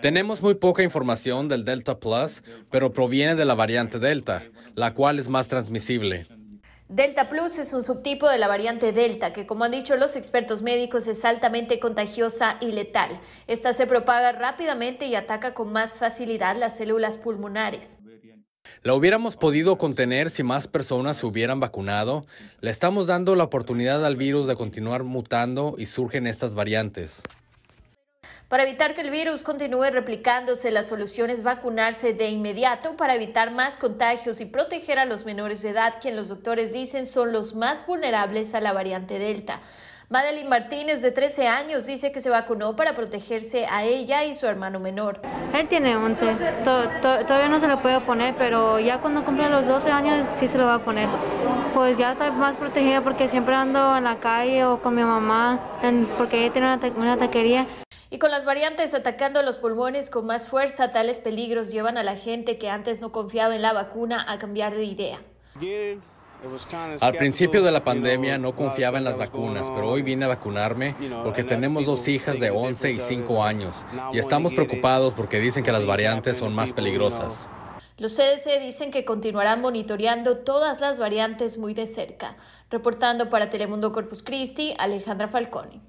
Tenemos muy poca información del Delta Plus, pero proviene de la variante Delta, la cual es más transmisible. Delta Plus es un subtipo de la variante Delta que, como han dicho los expertos médicos, es altamente contagiosa y letal. Esta se propaga rápidamente y ataca con más facilidad las células pulmonares. La hubiéramos podido contener si más personas se hubieran vacunado. Le estamos dando la oportunidad al virus de continuar mutando y surgen estas variantes. Para evitar que el virus continúe replicándose, la solución es vacunarse de inmediato para evitar más contagios y proteger a los menores de edad, quienes los doctores dicen son los más vulnerables a la variante Delta. Madeline Martínez, de 13 años, dice que se vacunó para protegerse a ella y su hermano menor. Él tiene 11, todavía no se lo puede poner, pero ya cuando cumpla los 12 años sí se lo va a poner. Pues ya está más protegida porque siempre ando en la calle o con mi mamá, porque ella tiene una, una taquería. Y con las variantes atacando los pulmones con más fuerza, tales peligros llevan a la gente que antes no confiaba en la vacuna a cambiar de idea. Al principio de la pandemia no confiaba en las vacunas, pero hoy vine a vacunarme porque tenemos dos hijas de 11 y 5 años y estamos preocupados porque dicen que las variantes son más peligrosas. Los CDC dicen que continuarán monitoreando todas las variantes muy de cerca. Reportando para Telemundo Corpus Christi, Alejandra Falcone.